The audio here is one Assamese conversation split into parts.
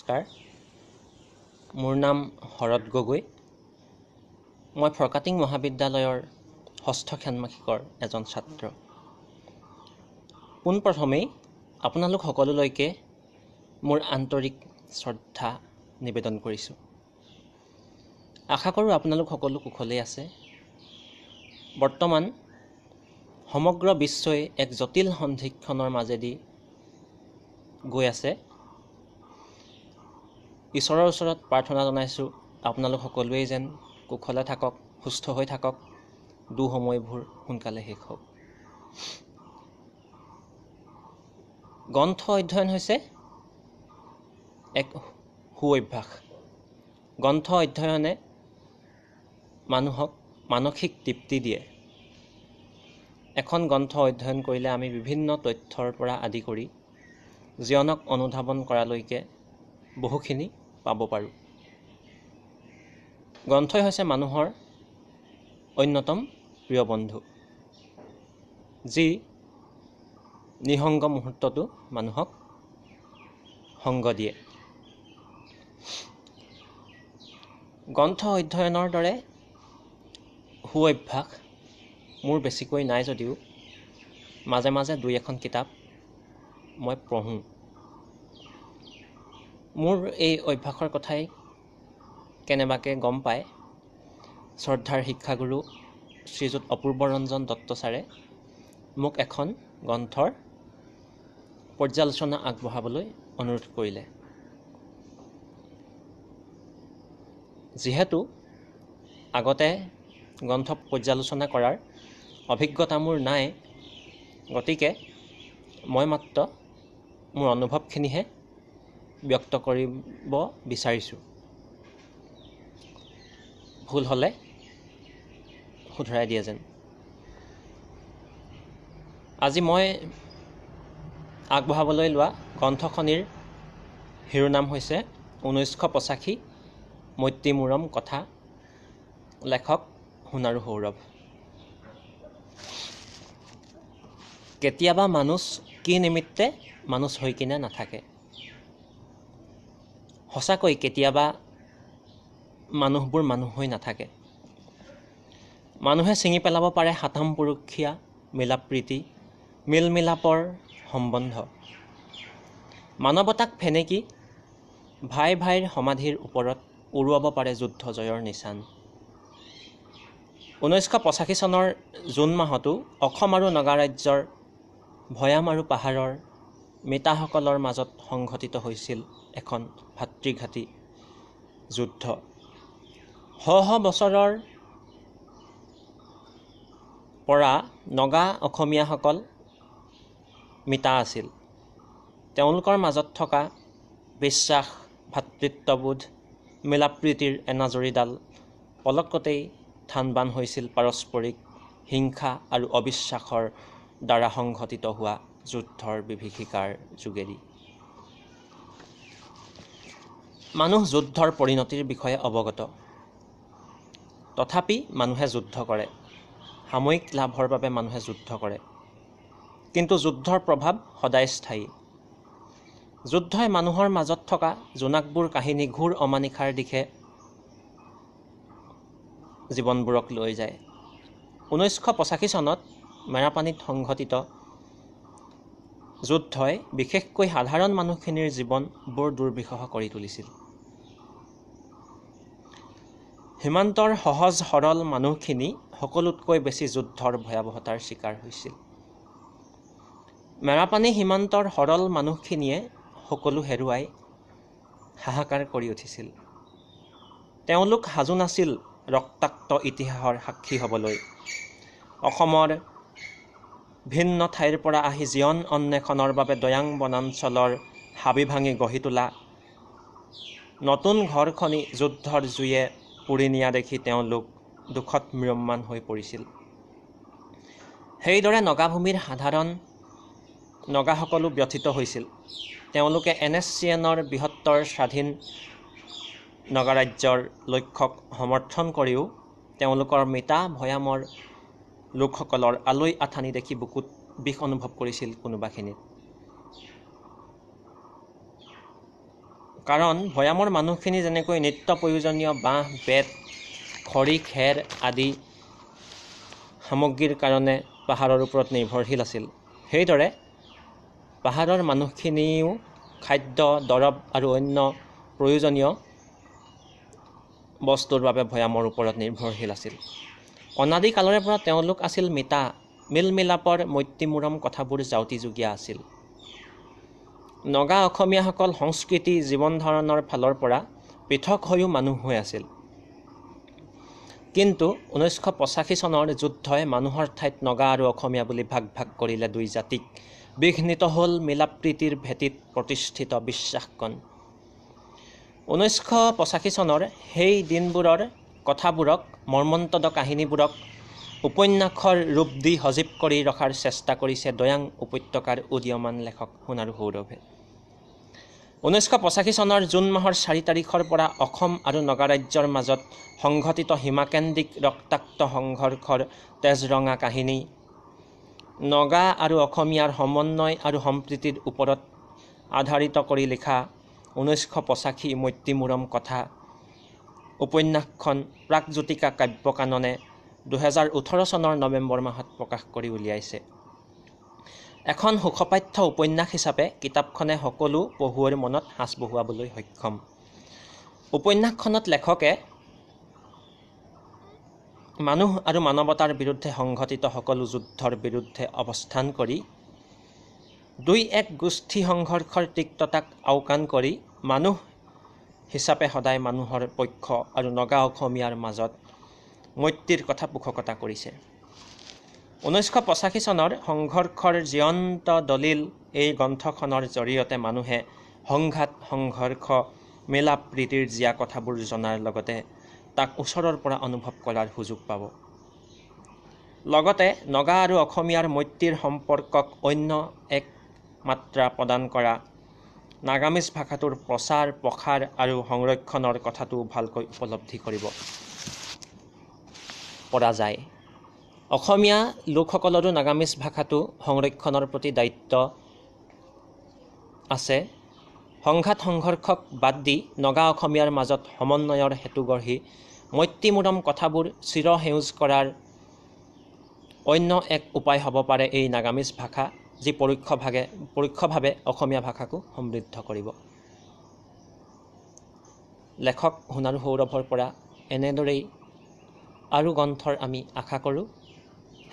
নমস্কাৰ মোৰ নাম শৰত গগৈ মই ফৰকাটিং মহাবিদ্যালয়ৰ ষষ্ঠ ষান্মাসিকৰ এজন ছাত্ৰ পোনপ্ৰথমেই আপোনালোক সকলোলৈকে মোৰ আন্তৰিক শ্ৰদ্ধা নিবেদন কৰিছোঁ আশা কৰোঁ আপোনালোক সকলো কুশলেই আছে বৰ্তমান সমগ্ৰ বিশ্বই এক জটিল সন্ধিক্ষণৰ মাজেদি গৈ আছে ঈশ্বৰৰ ওচৰত প্ৰাৰ্থনা জনাইছোঁ আপোনালোক সকলোৱেই যেন কুশলে থাকক সুস্থ হৈ থাকক দুঃসময়বোৰ সোনকালে শেষ হওক গ্ৰন্থ অধ্যয়ন হৈছে এক সু অভ্যাস গ্ৰন্থ অধ্যয়নে মানুহক মানসিক তৃপ্তি দিয়ে এখন গ্ৰন্থ অধ্যয়ন কৰিলে আমি বিভিন্ন তথ্যৰ পৰা আদি কৰি জীৱনক অনুধাৱন কৰালৈকে বহুখিনি পাব পাৰোঁ গ্ৰন্থই হৈছে মানুহৰ অন্যতম প্ৰিয় বন্ধু যি নিসংগ মুহূৰ্তটো মানুহক সংগ দিয়ে গ্ৰন্থ অধ্যয়নৰ দৰে সু অভ্যাস মোৰ বেছিকৈ নাই যদিও মাজে মাজে দুই এখন কিতাপ মই পঢ়োঁ মোৰ এই অভ্যাসৰ কথাই কেনেবাকৈ গম পায় শ্ৰদ্ধাৰ শিক্ষাগুৰু শ্ৰীযুত অপূৰ্ব ৰঞ্জন দত্ত ছাৰে মোক এখন গ্ৰন্থৰ পৰ্যালোচনা আগবঢ়াবলৈ অনুৰোধ কৰিলে যিহেতু আগতে গ্ৰন্থ পৰ্যালোচনা কৰাৰ অভিজ্ঞতা মোৰ নাই গতিকে মই মাত্ৰ মোৰ অনুভৱখিনিহে ব্যক্ত কৰিব বিচাৰিছোঁ ভুল হ'লে শুধৰাই দিয়ে যেন আজি মই আগবঢ়াবলৈ লোৱা গ্ৰন্থখনিৰ শিৰোনাম হৈছে ঊনৈছশ পঁচাশী মৈত্ৰীমূৰম কথা লেখক সোণাৰু সৌৰভ কেতিয়াবা মানুহ কি নিমিত্তে মানুহ হৈ কিনে নাথাকে সঁচাকৈ কেতিয়াবা মানুহবোৰ মানুহ হৈ নাথাকে মানুহে ছিঙি পেলাব পাৰে সাতামপুৰুষীয়া মিলাপ্ৰীতি মিলাপৰ সম্বন্ধ মানৱতাক ফেনেকি ভাই ভাইৰ সমাধিৰ ওপৰত উৰুৱাব পাৰে যুদ্ধ জয়ৰ নিচান ঊনৈছশ পঁচাশী চনৰ জুন মাহতো অসম আৰু নগাৰাজ্যৰ ভৈয়াম আৰু পাহাৰৰ মিতাসকলৰ মাজত সংঘটিত হৈছিল এখন ভাতৃঘাতী যুদ্ধ শ শ বছৰৰ পৰা নগা অসমীয়াসকল মিতা আছিল তেওঁলোকৰ মাজত থকা বিশ্বাস ভাতৃত্ববোধ মিলাপ্ৰীতিৰ এনাজৰীডাল পলকতেই থানবান হৈছিল পাৰস্পৰিক হিংসা আৰু অবিশ্বাসৰ দ্বাৰা সংঘটিত হোৱা যুদ্ধৰ বিভীষিকাৰ যোগেদি মানুহ যুদ্ধৰ পৰিণতিৰ বিষয়ে অৱগত তথাপি মানুহে যুদ্ধ কৰে সাময়িক লাভৰ বাবে মানুহে যুদ্ধ কৰে কিন্তু যুদ্ধৰ প্ৰভাৱ সদায় স্থায়ী যুদ্ধই মানুহৰ মাজত থকা জোনাকবোৰ কাহিনী ঘূৰ অমানিশাৰ দিশে জীৱনবোৰক লৈ যায় ঊনৈছশ পঁচাশী চনত মেৰাপানীত সংঘটিত যুদ্ধই বিশেষকৈ সাধাৰণ মানুহখিনিৰ জীৱন বৰ দুৰ্বিষহ কৰি তুলিছিল সীমান্তৰ সহজ সৰল মানুহখিনি সকলোতকৈ বেছি যুদ্ধৰ ভয়াৱহতাৰ চিকাৰ হৈছিল মেৰাপানী সীমান্তৰ সৰল মানুহখিনিয়ে সকলো হেৰুৱাই হাহাকাৰ কৰি উঠিছিল তেওঁলোক সাজু নাছিল ৰক্তাক্ত ইতিহাসৰ সাক্ষী হ'বলৈ অসমৰ ভিন্ন ঠাইৰ পৰা আহি জীৱন অন্বেষণৰ বাবে দয়াং বনাঞ্চলৰ হাবি ভাঙি গঢ়ি তোলা নতুন ঘৰখনি যুদ্ধৰ জুয়ে পুৰি নিয়া দেখি তেওঁলোক দুখত ম্ৰিয়মান হৈ পৰিছিল সেইদৰে নগাভূমিৰ সাধাৰণ নগাসকলো ব্যথিত হৈছিল তেওঁলোকে এন এছ চি এনৰ বৃহত্তৰ স্বাধীন নগাৰাজ্যৰ লক্ষ্যক সমৰ্থন কৰিও তেওঁলোকৰ মিতা ভৈয়ামৰ লোকসকলৰ আলৈ আথানি দেখি বুকুত বিষ অনুভৱ কৰিছিল কোনোবাখিনিত কাৰণ ভৈয়ামৰ মানুহখিনি যেনেকৈ নিত্য প্ৰয়োজনীয় বাঁহ বেত খৰি খেৰ আদি সামগ্ৰীৰ কাৰণে পাহাৰৰ ওপৰত নিৰ্ভৰশীল আছিল সেইদৰে পাহাৰৰ মানুহখিনিও খাদ্য দৰৱ আৰু অন্য প্ৰয়োজনীয় বস্তুৰ বাবে ভৈয়ামৰ ওপৰত নিৰ্ভৰশীল আছিল অনাদিকালৰে পৰা তেওঁলোক আছিল মিতা মিল মিলাপৰ মৈত্তিমূৰম কথাবোৰ জাউতিযুগীয়া আছিল নগা অসমীয়াসকল সংস্কৃতি জীৱন ধাৰণৰ ফালৰ পৰা পৃথক হৈও মানুহ হৈ আছিল কিন্তু ঊনৈছশ পঁচাশী চনৰ যুদ্ধই মানুহৰ ঠাইত নগা আৰু অসমীয়া বুলি ভাগ ভাগ কৰিলে দুই জাতিক বিঘ্নিত হ'ল মিলাপ্ৰীতিৰ ভেটিত প্ৰতিষ্ঠিত বিশ্বাসকণ ঊনৈছশ পঁচাশী চনৰ সেই দিনবোৰৰ কথাবোৰক মৰ্মন্তদ কাহিনীবোৰক উপন্যাসৰ ৰূপ দি সজীৱ কৰি ৰখাৰ চেষ্টা কৰিছে দয়াং উপত্যকাৰ উদীয়মান লেখক সোণাৰু সৌৰভে ঊনৈছশ পঁচাশী চনৰ জুন মাহৰ চাৰি তাৰিখৰ পৰা অসম আৰু নগা ৰাজ্যৰ মাজত সংঘটিত হিমাকেন্দ্ৰিক ৰক্তাক্ত সংঘৰ্ষৰ তেজৰঙা কাহিনী নগা আৰু অসমীয়াৰ সমন্বয় আৰু সম্প্ৰীতিৰ ওপৰত আধাৰিত কৰি লিখা ঊনৈছশ পঁচাশী মৈত্ৰীমূৰম কথা উপন্যাসখন প্ৰাকজ্যোতিকা কাব্যকাননে দুহেজাৰ ওঠৰ চনৰ নৱেম্বৰ মাহত প্ৰকাশ কৰি উলিয়াইছে এখন সুখপাঠ্য উপন্যাস হিচাপে কিতাপখনে সকলো পঢ়ুৱৈৰ মনত সাঁচ বহুৱাবলৈ সক্ষম উপন্যাসখনত লেখকে মানুহ আৰু মানৱতাৰ বিৰুদ্ধে সংঘটিত সকলো যুদ্ধৰ বিৰুদ্ধে অৱস্থান কৰি দুই এক গোষ্ঠী সংঘৰ্ষৰ তিক্ততাক আওকাণ কৰি মানুহ হিচাপে সদায় মানুহৰ পক্ষ আৰু নগা অসমীয়াৰ মাজত মৈত্ৰীৰ কথা পোষকতা কৰিছে ঊনৈছশ পঁচাশী চনৰ সংঘৰ্ষৰ জীয়ন্ত দলিল এই গ্ৰন্থখনৰ জৰিয়তে মানুহে সংঘাত সংঘৰ্ষ মেলা প্ৰীতিৰ জীয়া কথাবোৰ জনাৰ লগতে তাক ওচৰৰ পৰা অনুভৱ কৰাৰ সুযোগ পাব লগতে নগা আৰু অসমীয়াৰ মৈত্ৰীৰ সম্পৰ্কক অন্য এক মাত্ৰা প্ৰদান কৰা নাগামিজ ভাষাটোৰ প্ৰচাৰ প্ৰসাৰ আৰু সংৰক্ষণৰ কথাটো ভালকৈ উপলব্ধি কৰিব পৰা যায় অসমীয়া লোকসকলৰো নাগামিজ ভাষাটো সংৰক্ষণৰ প্ৰতি দায়িত্ব আছে সংঘাত সংঘৰ্ষক বাদ দি নগা অসমীয়াৰ মাজত সমন্বয়ৰ হেতু গঢ়ি মৈত্ৰীমূৰম কথাবোৰ চিৰসেউজ কৰাৰ অন্য এক উপায় হ'ব পাৰে এই নাগামিজ ভাষা যি পৰোক্ষভাৱে পৰোক্ষভাৱে অসমীয়া ভাষাকো সমৃদ্ধ কৰিব লেখক সোণাৰু সৌৰভৰ পৰা এনেদৰেই আৰু গ্ৰন্থৰ আমি আশা কৰোঁ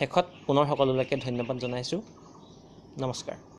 শেষত পুনৰ সকলোলৈকে ধন্যবাদ জনাইছোঁ নমস্কাৰ